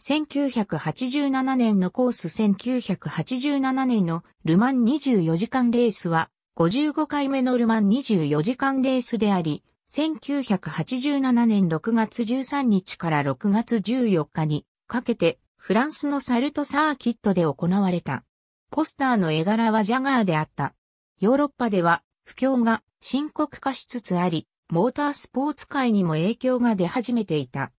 1987年のコース1987年のルマン24時間レースは55回目のルマン24時間レースであり、1987年6月13日から6月14日にかけてフランスのサルトサーキットで行われた。ポスターの絵柄はジャガーであった。ヨーロッパでは不況が深刻化しつつあり、モータースポーツ界にも影響が出始めていた。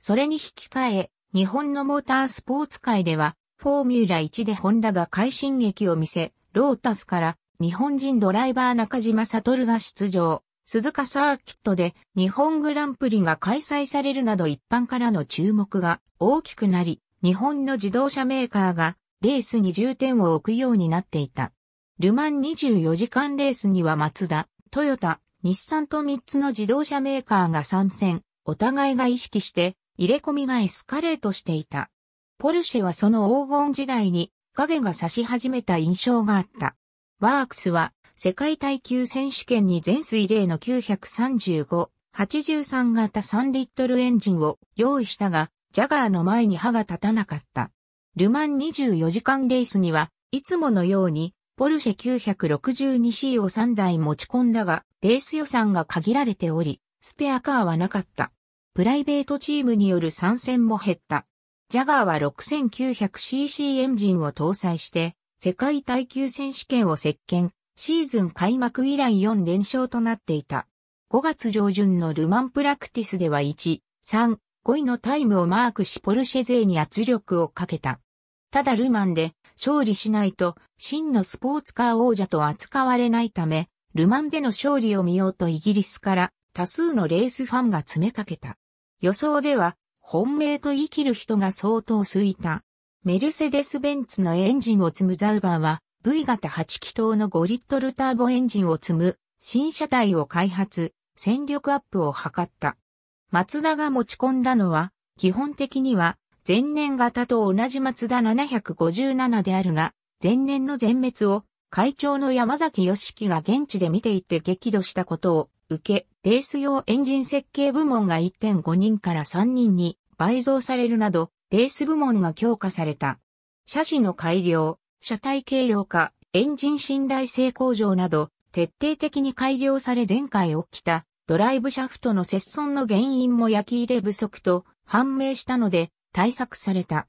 それに引き換え、日本のモータースポーツ界では、フォーミュラ1でホンダが快進撃を見せ、ロータスから日本人ドライバー中島悟が出場。鈴鹿サーキットで日本グランプリが開催されるなど一般からの注目が大きくなり、日本の自動車メーカーがレースに重点を置くようになっていた。ルマン24時間レースにはマツダ、トヨタ、日産と3つの自動車メーカーが参戦、お互いが意識して入れ込みがエスカレートしていた。ポルシェはその黄金時代に影が差し始めた印象があった。ワークスは世界耐久選手権に全水冷の935、83型3リットルエンジンを用意したが、ジャガーの前に歯が立たなかった。ルマン24時間レースには、いつものように、ポルシェ 962C を3台持ち込んだが、レース予算が限られており、スペアカーはなかった。プライベートチームによる参戦も減った。ジャガーは 6900cc エンジンを搭載して、世界耐久選手権を席巻、シーズン開幕以来4連勝となっていた。5月上旬のルマンプラクティスでは1、3、5位のタイムをマークしポルシェ勢に圧力をかけた。ただルマンで勝利しないと真のスポーツカー王者と扱われないため、ルマンでの勝利を見ようとイギリスから多数のレースファンが詰めかけた。予想では、本命と言い切る人が相当すいた。メルセデス・ベンツのエンジンを積むザウバーは、V 型8気筒の5リットルターボエンジンを積む新車体を開発、戦力アップを図った。マツダが持ち込んだのは、基本的には前年型と同じマツダ757であるが、前年の全滅を会長の山崎義樹が現地で見ていて激怒したことを受け、レース用エンジン設計部門が1.5人から3人に倍増されるなど、レース部門が強化された。車種の改良、車体軽量化、エンジン信頼性向上など、徹底的に改良され前回起きたドライブシャフトの節損の原因も焼き入れ不足と判明したので対策された。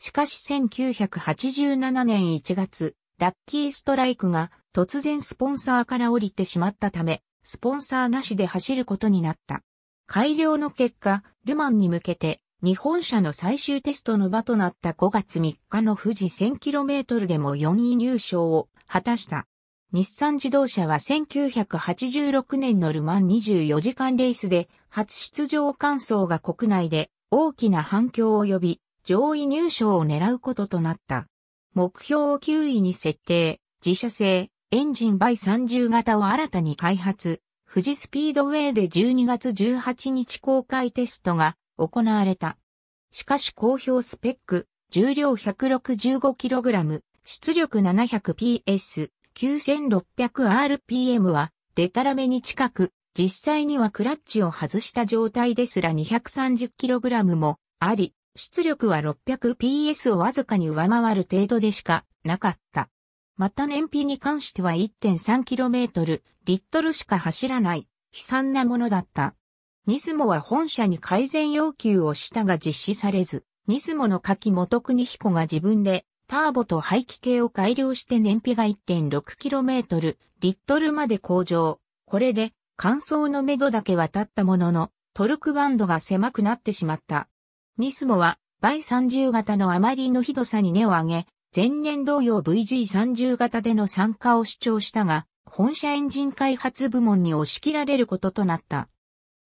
しかし1987年1月、ラッキーストライクが突然スポンサーから降りてしまったため、スポンサーなしで走ることになった。改良の結果、ルマンに向けて、日本車の最終テストの場となった5月3日の富士 1000km でも4位入賞を果たした。日産自動車は1986年のルマン24時間レースで初出場感想が国内で大きな反響を呼び上位入賞を狙うこととなった。目標を9位に設定、自社製エンジンイ3 0型を新たに開発、富士スピードウェイで12月18日公開テストが行われた。しかし公表スペック、重量 165kg、出力 700PS、9600rpm は、デタラメに近く、実際にはクラッチを外した状態ですら 230kg もあり、出力は 600PS をわずかに上回る程度でしかなかった。また燃費に関しては 1.3km リットルしか走らない悲惨なものだった。ニスモは本社に改善要求をしたが実施されず、ニスモの柿本邦彦が自分でターボと排気系を改良して燃費が 1.6km リットルまで向上。これで乾燥のめどだけ渡ったもののトルクバンドが狭くなってしまった。ニスモはバイ30型のあまりのひどさに根を上げ、前年同様 VG30 型での参加を主張したが、本社エンジン開発部門に押し切られることとなった。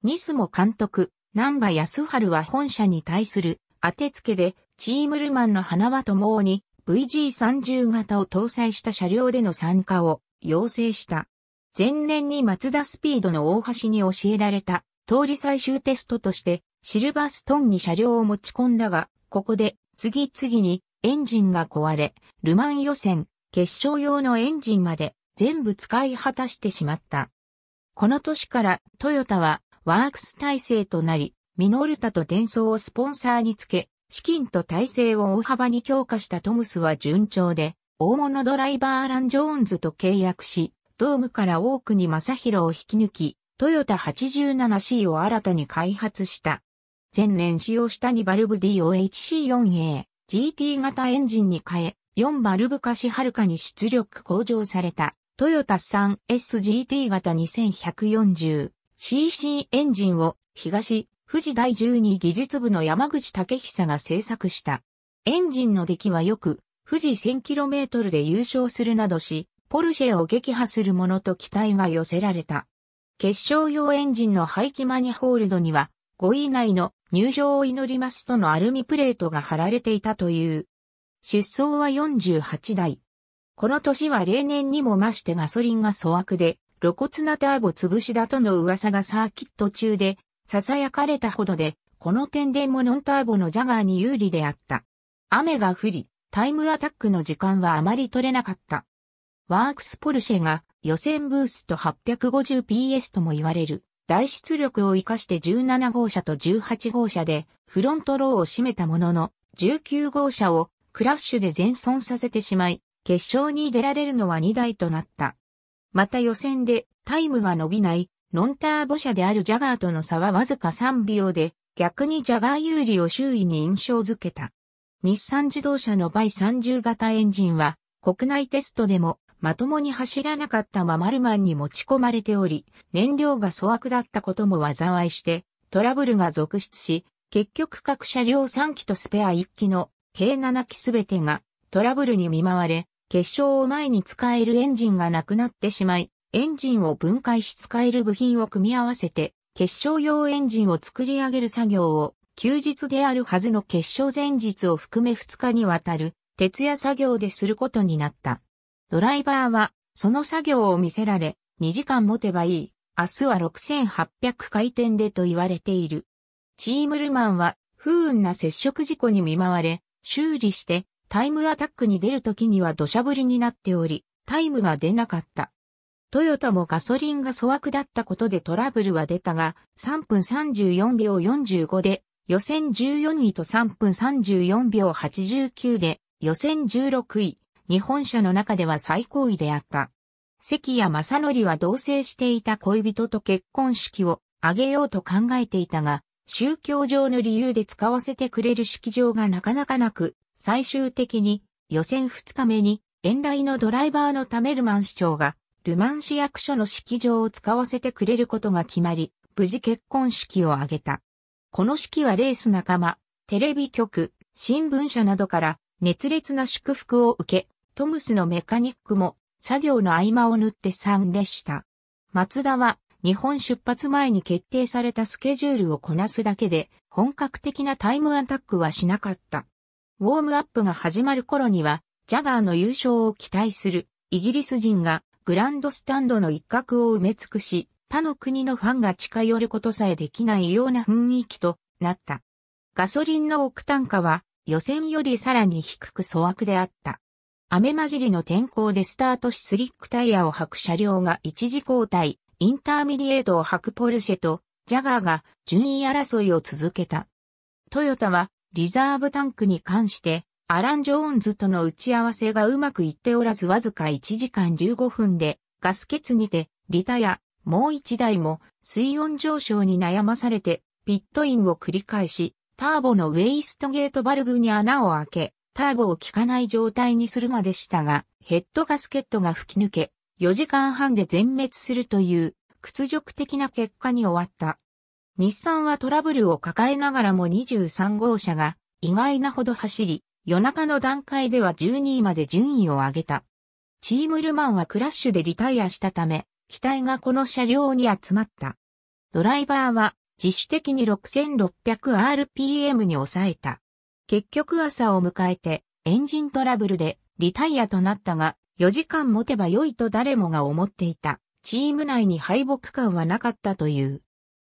ニスモ監督、南波康春は本社に対する当て付けで、チームルマンの花輪ともに VG30 型を搭載した車両での参加を要請した。前年にマツダスピードの大橋に教えられた通り最終テストとしてシルバーストンに車両を持ち込んだが、ここで次々にエンジンが壊れ、ルマン予選、決勝用のエンジンまで全部使い果たしてしまった。この年からトヨタはワークス体制となり、ミノルタとデ送をスポンサーにつけ、資金と体制を大幅に強化したトムスは順調で、大物ドライバーラン・ジョーンズと契約し、ドームから多くに正広を引き抜き、トヨタ 87C を新たに開発した。前年使用した2バルブ DOHC4A、GT 型エンジンに変え、4バルブ化しはるかに出力向上された、トヨタ 3SGT 型 2140cc エンジンを東、富士第12技術部の山口武久が製作した。エンジンの出来はよく、富士 1000km で優勝するなどし、ポルシェを撃破するものと期待が寄せられた。決勝用エンジンの排気マニホールドには、5位以内の入場を祈りますとのアルミプレートが貼られていたという。出走は48台。この年は例年にも増してガソリンが粗悪で、露骨なターボ潰しだとの噂がサーキット中で囁かれたほどで、この点でもノンターボのジャガーに有利であった。雨が降り、タイムアタックの時間はあまり取れなかった。ワークスポルシェが予選ブースト 850PS とも言われる大出力を活かして17号車と18号車でフロントローを占めたものの、19号車をクラッシュで全損させてしまい、決勝に出られるのは2台となった。また予選でタイムが伸びないノンターボ車であるジャガーとの差はわずか3秒で、逆にジャガー有利を周囲に印象づけた。日産自動車のバイ30型エンジンは、国内テストでもまともに走らなかったままルマンに持ち込まれており、燃料が粗悪だったことも災いして、トラブルが続出し、結局各車両3機とスペア1機の計7機すべてがトラブルに見舞われ、結晶を前に使えるエンジンがなくなってしまい、エンジンを分解し使える部品を組み合わせて、結晶用エンジンを作り上げる作業を、休日であるはずの結晶前日を含め2日にわたる、徹夜作業ですることになった。ドライバーは、その作業を見せられ、2時間持てばいい。明日は6800回転でと言われている。チームルマンは、不運な接触事故に見舞われ、修理して、タイムアタックに出る時には土砂降りになっており、タイムが出なかった。トヨタもガソリンが粗悪だったことでトラブルは出たが、3分34秒45で、予選14位と3分34秒89で、予選16位、日本社の中では最高位であった。関谷正則は同棲していた恋人と結婚式を挙げようと考えていたが、宗教上の理由で使わせてくれる式場がなかなかなく、最終的に予選2日目に、遠来のドライバーのためルマン市長が、ルマン市役所の式場を使わせてくれることが決まり、無事結婚式を挙げた。この式はレース仲間、テレビ局、新聞社などから熱烈な祝福を受け、トムスのメカニックも作業の合間を縫って参列した。松田は日本出発前に決定されたスケジュールをこなすだけで本格的なタイムアタックはしなかった。ウォームアップが始まる頃にはジャガーの優勝を期待するイギリス人がグランドスタンドの一角を埋め尽くし他の国のファンが近寄ることさえできないような雰囲気となった。ガソリンの億単価は予選よりさらに低く粗悪であった。雨混じりの天候でスタートしスリックタイヤを履く車両が一時交代、インターミディエートを履くポルシェとジャガーが順位争いを続けた。トヨタはリザーブタンクに関してアラン・ジョーンズとの打ち合わせがうまくいっておらずわずか1時間15分でガス欠にてリタやもう一台も水温上昇に悩まされてピットインを繰り返しターボのウェイストゲートバルブに穴を開けターボを効かない状態にするまでしたが、ヘッドガスケットが吹き抜け、4時間半で全滅するという屈辱的な結果に終わった。日産はトラブルを抱えながらも23号車が意外なほど走り、夜中の段階では12位まで順位を上げた。チームルマンはクラッシュでリタイアしたため、機体がこの車両に集まった。ドライバーは自主的に 6600rpm に抑えた。結局朝を迎えてエンジントラブルでリタイアとなったが、4時間持てば良いと誰もが思っていた。チーム内に敗北感はなかったという。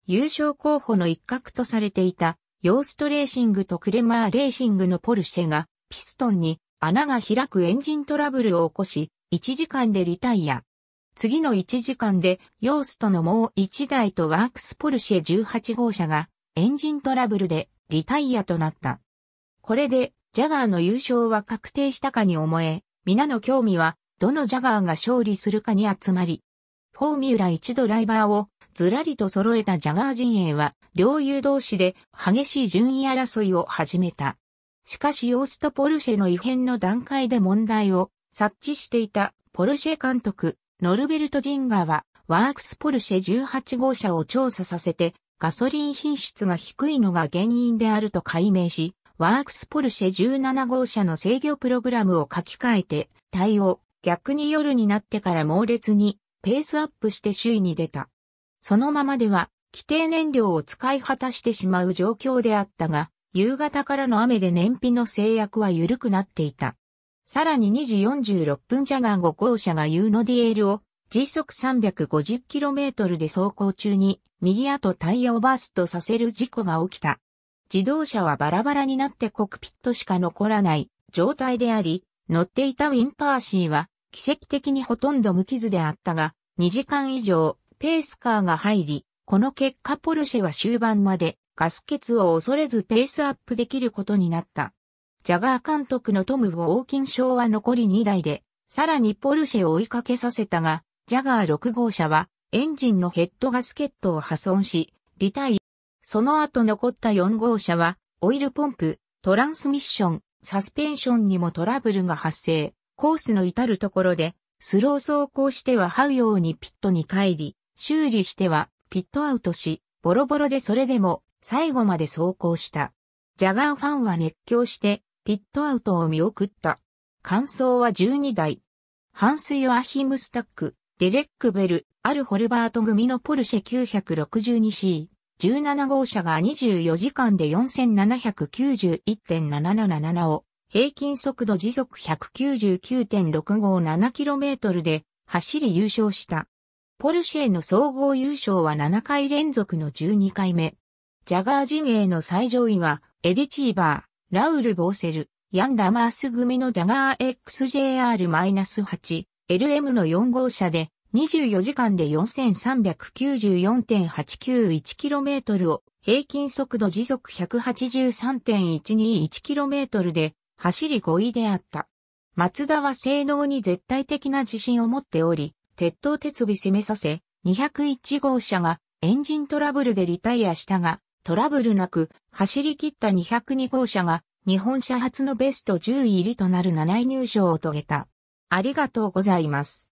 優勝候補の一角とされていた、ヨーストレーシングとクレマーレーシングのポルシェが、ピストンに穴が開くエンジントラブルを起こし、1時間でリタイア。次の1時間で、ヨーストのもう1台とワークスポルシェ18号車が、エンジントラブルでリタイアとなった。これで、ジャガーの優勝は確定したかに思え、皆の興味は、どのジャガーが勝利するかに集まり、フォーミュラ1ドライバーをずらりと揃えたジャガー陣営は、両雄同士で激しい順位争いを始めた。しかしオーストポルシェの異変の段階で問題を察知していたポルシェ監督、ノルベルト・ジンガーは、ワークスポルシェ18号車を調査させて、ガソリン品質が低いのが原因であると解明し、ワークスポルシェ17号車の制御プログラムを書き換えて、対応、逆に夜になってから猛烈にペースアップして首位に出た。そのままでは規定燃料を使い果たしてしまう状況であったが、夕方からの雨で燃費の制約は緩くなっていた。さらに2時46分ジャガー5号車が U エールを時速 350km で走行中に右後タイヤをバーストさせる事故が起きた。自動車はバラバラになってコクピットしか残らない状態であり、乗っていたウィンパーシーは奇跡的にほとんど無傷であったが、2時間以上ペースカーが入り、この結果ポルシェは終盤までガス欠を恐れずペースアップできることになった。ジャガー監督のトム・ウォーキン賞は残り2台で、さらにポルシェを追いかけさせたが、ジャガー6号車はエンジンのヘッドガスケットを破損し、リタイその後残った4号車は、オイルポンプ、トランスミッション、サスペンションにもトラブルが発生。コースの至るところで、スロー走行しては這うようにピットに帰り、修理してはピットアウトし、ボロボロでそれでも最後まで走行した。ジャガーファンは熱狂して、ピットアウトを見送った。感想は12台。ハンス・ヨアヒム・スタック、デレック・ベル、アル・ホルバート組のポルシェ 962C。17号車が24時間で4791.777を、平均速度時速 199.657km で走り優勝した。ポルシェの総合優勝は7回連続の12回目。ジャガー陣営の最上位は、エディチーバー、ラウル・ボーセル、ヤン・ラマース組のジャガー XJR-8、LM の4号車で、24時間で 4394.891km を平均速度時速 183.121km で走り5位であった。松田は性能に絶対的な自信を持っており、鉄塔鉄尾攻めさせ、201号車がエンジントラブルでリタイアしたが、トラブルなく走り切った202号車が日本車初のベスト10入りとなる7位入賞を遂げた。ありがとうございます。